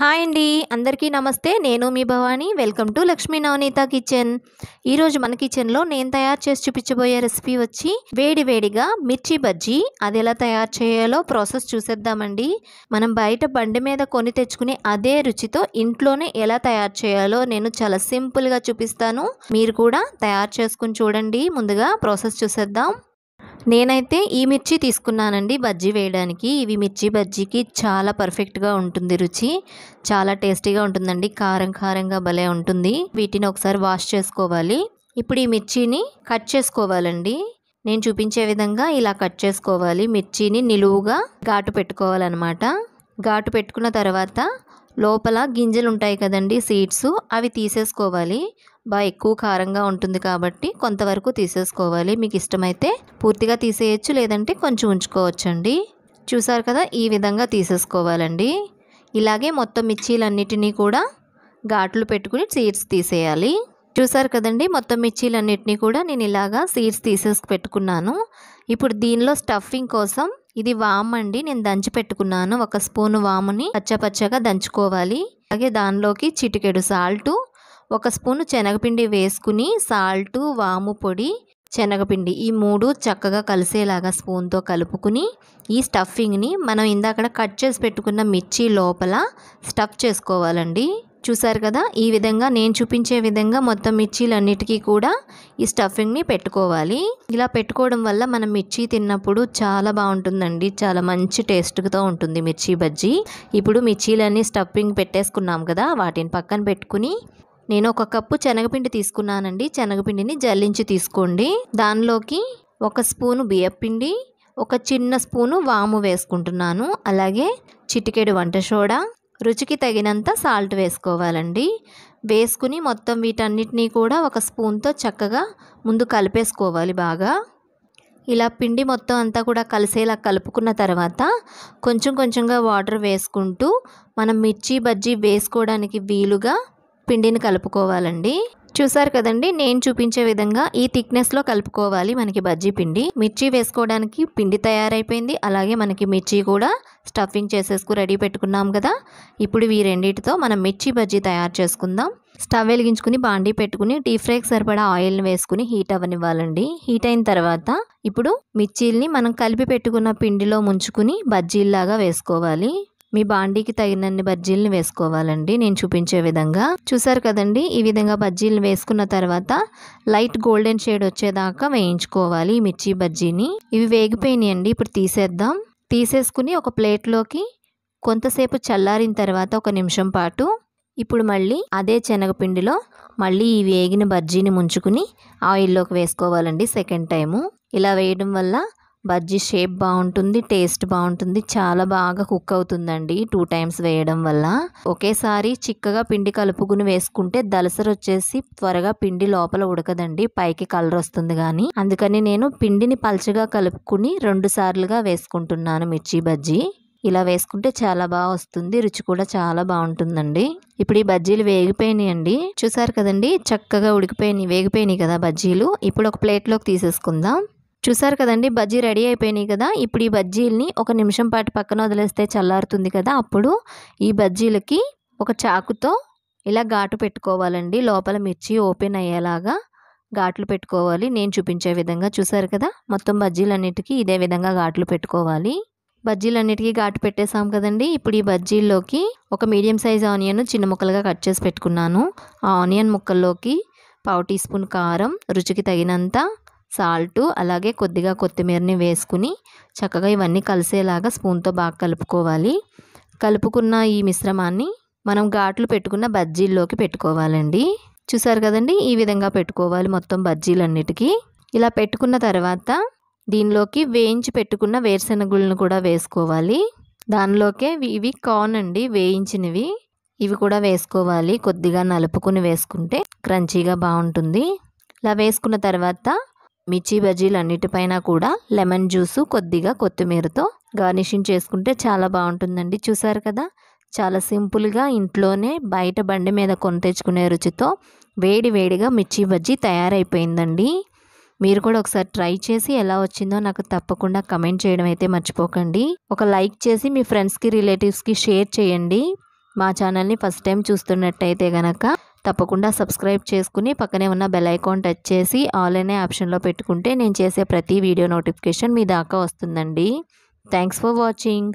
hi అండి అందరికీ నమస్తే నేను మీ Bhavani welcome to Lakshmi Navaneetha kitchen ఈరోజు మన కిచెన్లో నేను తయారు చేసి చూపించబోయే రెసిపీ వచ్చి వేడి వేడిగా మిర్చి బజ్జీ అది ఎలా తయారు చేయాలో ప్రాసెస్ చూసేద్దామండి మనం బయట బండి మీద కొని తెచ్చుకునే అదే రుచితో ఇంట్లోనే ఎలా తయారు చేయాలో నేను చాలా సింపుల్గా చూపిస్తాను మీరు కూడా తయారు చేసుకుని చూడండి ముందుగా ప్రాసెస్ చూసేద్దాం నేనైతే ఈ మిర్చి తీసుకున్నానండి బజ్జీ వేయడానికి ఇవి మిర్చి బజ్జీకి చాలా పర్ఫెక్ట్గా ఉంటుంది రుచి చాలా టేస్టీగా ఉంటుందండి కారం కారంగా భలే ఉంటుంది వీటిని ఒకసారి వాష్ చేసుకోవాలి ఇప్పుడు ఈ మిర్చిని కట్ చేసుకోవాలండి నేను చూపించే విధంగా ఇలా కట్ చేసుకోవాలి మిర్చిని నిలువుగా ఘాటు పెట్టుకోవాలన్నమాట ఘాటు పెట్టుకున్న తర్వాత లోపల గింజలు ఉంటాయి కదండి సీడ్స్ అవి తీసేసుకోవాలి బాగా ఎక్కువ కారంగా ఉంటుంది కాబట్టి కొంతవరకు తీసేసుకోవాలి మీకు ఇష్టమైతే పూర్తిగా తీసేయచ్చు లేదంటే కొంచెం ఉంచుకోవచ్చండి చూసారు కదా ఈ విధంగా తీసేసుకోవాలండి ఇలాగే మొత్తం మిర్చీలన్నిటినీ కూడా ఘాట్లు పెట్టుకుని సీడ్స్ తీసేయాలి చూసారు కదండి మొత్తం మిర్చీలన్నిటినీ కూడా నేను ఇలాగా సీడ్స్ తీసేసి పెట్టుకున్నాను ఇప్పుడు దీనిలో స్టఫింగ్ కోసం ఇది వామ్ అండి నేను దంచి పెట్టుకున్నాను ఒక స్పూన్ వాముని పచ్చపచ్చగా దంచుకోవాలి అలాగే దానిలోకి చిటికెడు సాల్టు ఒక స్పూన్ శనగపిండి వేసుకుని సాల్టు వాము పొడి శనగపిండి ఈ మూడు చక్కగా కలిసేలాగా స్పూన్తో కలుపుకుని ఈ స్టఫింగ్ని మనం ఇందాకడ కట్ చేసి పెట్టుకున్న మిర్చి లోపల స్టఫ్ చేసుకోవాలండి చూసారు కదా ఈ విధంగా నేను చూపించే విధంగా మొత్తం మిర్చీలన్నిటికీ కూడా ఈ స్టఫింగ్ని పెట్టుకోవాలి ఇలా పెట్టుకోవడం వల్ల మనం మిర్చి తిన్నప్పుడు చాలా బాగుంటుందండి చాలా మంచి టేస్ట్తో ఉంటుంది మిర్చి బజ్జీ ఇప్పుడు మిర్చీలన్నీ స్టఫింగ్ పెట్టేసుకున్నాం కదా వాటిని పక్కన పెట్టుకుని నేను ఒక కప్పు శనగపిండి తీసుకున్నానండి శనగపిండిని జల్లించి తీసుకోండి దానిలోకి ఒక స్పూను బియ్యపిండి ఒక చిన్న స్పూను వాము వేసుకుంటున్నాను అలాగే చిటికెడు వంట సోడా రుచికి తగినంత సాల్ట్ వేసుకోవాలండి వేసుకుని మొత్తం వీటన్నిటినీ కూడా ఒక స్పూన్తో చక్కగా ముందు కలిపేసుకోవాలి బాగా ఇలా పిండి మొత్తం అంతా కూడా కలిసేలా కలుపుకున్న తర్వాత కొంచెం కొంచెంగా వాటర్ వేసుకుంటూ మనం మిర్చి బజ్జీ వేసుకోవడానికి వీలుగా పిండిని కలుపుకోవాలండి చూసారు కదండి నేను చూపించే విధంగా ఈ థిక్నెస్లో కలుపుకోవాలి మనకి బజ్జీ పిండి మిర్చి వేసుకోవడానికి పిండి తయారైపోయింది అలాగే మనకి మిర్చి కూడా స్టఫింగ్ చేసేసుకు రెడీ పెట్టుకున్నాం కదా ఇప్పుడు ఈ రెండింటితో మనం మిర్చి బజ్జీ తయారు చేసుకుందాం స్టవ్ వెలిగించుకుని బాండీ పెట్టుకుని డీప్ ఫ్రైకి సరిపడా ఆయిల్ని వేసుకుని హీట్ అవ్వనివ్వాలండి హీట్ అయిన తర్వాత ఇప్పుడు మిర్చీల్ని మనం కలిపి పెట్టుకున్న పిండిలో ముంచుకుని బజ్జీల్లాగా వేసుకోవాలి మీ బాండీకి తగినన్ని బజ్జీలను వేసుకోవాలండి నేను చూపించే విధంగా చూసారు కదండి ఈ విధంగా బజ్జీలు వేసుకున్న తర్వాత లైట్ గోల్డెన్ షేడ్ వచ్చేదాకా వేయించుకోవాలి మిర్చి బజ్జీని ఇవి వేగిపోయినాయండి ఇప్పుడు తీసేద్దాం తీసేసుకుని ఒక ప్లేట్లోకి కొంతసేపు చల్లారిన తర్వాత ఒక నిమిషం పాటు ఇప్పుడు మళ్ళీ అదే శనగపిండిలో మళ్ళీ ఈ వేగిన బజ్జీని ముంచుకుని ఆయిల్లోకి వేసుకోవాలండి సెకండ్ టైము ఇలా వేయడం వల్ల బజ్జీ షేప్ బాగుంటుంది టేస్ట్ బాగుంటుంది చాలా బాగా కుక్ అవుతుందండి టూ టైమ్స్ వేయడం వల్ల ఒకేసారి చిక్కగా పిండి కలుపుకుని వేసుకుంటే దలసరి వచ్చేసి త్వరగా పిండి లోపల ఉడకదండి పైకి కలర్ వస్తుంది కానీ అందుకని నేను పిండిని పల్చగా కలుపుకుని రెండు సార్లుగా వేసుకుంటున్నాను మిర్చి బజ్జీ ఇలా వేసుకుంటే చాలా బాగా వస్తుంది రుచి కూడా చాలా బాగుంటుందండి ఇప్పుడు ఈ బజ్జీలు వేగిపోయినాయి అండి చూసారు కదండి చక్కగా ఉడికిపోయినాయి వేగిపోయినాయి కదా బజ్జీలు ఇప్పుడు ఒక ప్లేట్లోకి తీసేసుకుందాం చూసారు కదండి బజ్జీ రెడీ అయిపోయినాయి కదా ఇప్పుడు ఈ బజ్జీలని ఒక నిమిషం పాటు పక్కన వదిలేస్తే చల్లారుతుంది కదా అప్పుడు ఈ బజ్జీలకి ఒక చాకుతో ఇలా ఘాటు పెట్టుకోవాలండి లోపల మిర్చి ఓపెన్ అయ్యేలాగా ఘాట్లు పెట్టుకోవాలి నేను చూపించే విధంగా చూసారు కదా మొత్తం బజ్జీలన్నిటికీ ఇదే విధంగా ఘాట్లు పెట్టుకోవాలి బజ్జీలన్నిటికీ ఘాటు పెట్టేసాం కదండి ఇప్పుడు ఈ బజ్జీల్లోకి ఒక మీడియం సైజ్ ఆనియన్ చిన్న ముక్కలుగా కట్ చేసి పెట్టుకున్నాను ఆ ఆనియన్ ముక్కల్లోకి పావు టీ స్పూన్ కారం రుచికి తగినంత సాల్ట్ అలాగే కొద్దిగా కొత్తిమీరని వేసుకుని చక్కగా ఇవన్నీ కలిసేలాగా స్పూన్తో బాగా కలుపుకోవాలి కలుపుకున్న ఈ మిశ్రమాన్ని మనం ఘాట్లు పెట్టుకున్న బజ్జీల్లోకి పెట్టుకోవాలండి చూసారు కదండి ఈ విధంగా పెట్టుకోవాలి మొత్తం బజ్జీలన్నిటికీ ఇలా పెట్టుకున్న తర్వాత దీనిలోకి వేయించి పెట్టుకున్న వేరుశెనగులను కూడా వేసుకోవాలి దానిలోకే ఇవి కార్న్ అండి వేయించినవి ఇవి కూడా వేసుకోవాలి కొద్దిగా నలుపుకుని వేసుకుంటే క్రంచీగా బాగుంటుంది ఇలా వేసుకున్న తర్వాత మిర్చి బజ్జీలు అన్నిటిపైన కూడా లెమన్ జ్యూసు కొద్దిగా కొత్తిమీరతో గార్నిషింగ్ చేసుకుంటే చాలా బాగుంటుందండి చూసారు కదా చాలా సింపుల్గా ఇంట్లోనే బయట బండి మీద కొని తెచ్చుకునే రుచితో వేడి వేడిగా మిర్చి బజ్జీ తయారైపోయిందండి మీరు కూడా ఒకసారి ట్రై చేసి ఎలా వచ్చిందో నాకు తప్పకుండా కమెంట్ చేయడం అయితే మర్చిపోకండి ఒక లైక్ చేసి మీ ఫ్రెండ్స్కి రిలేటివ్స్కి షేర్ చేయండి మా ఛానల్ని ఫస్ట్ టైం చూస్తున్నట్టయితే కనుక తప్పకుండా సబ్స్క్రైబ్ చేసుకుని పక్కనే ఉన్న బెల్ ఐకాన్ టచ్ చేసి ఆల్ అనే ఆప్షన్లో పెట్టుకుంటే నేను చేసే ప్రతి వీడియో నోటిఫికేషన్ మీ దాకా వస్తుందండి థ్యాంక్స్ ఫర్ వాచింగ్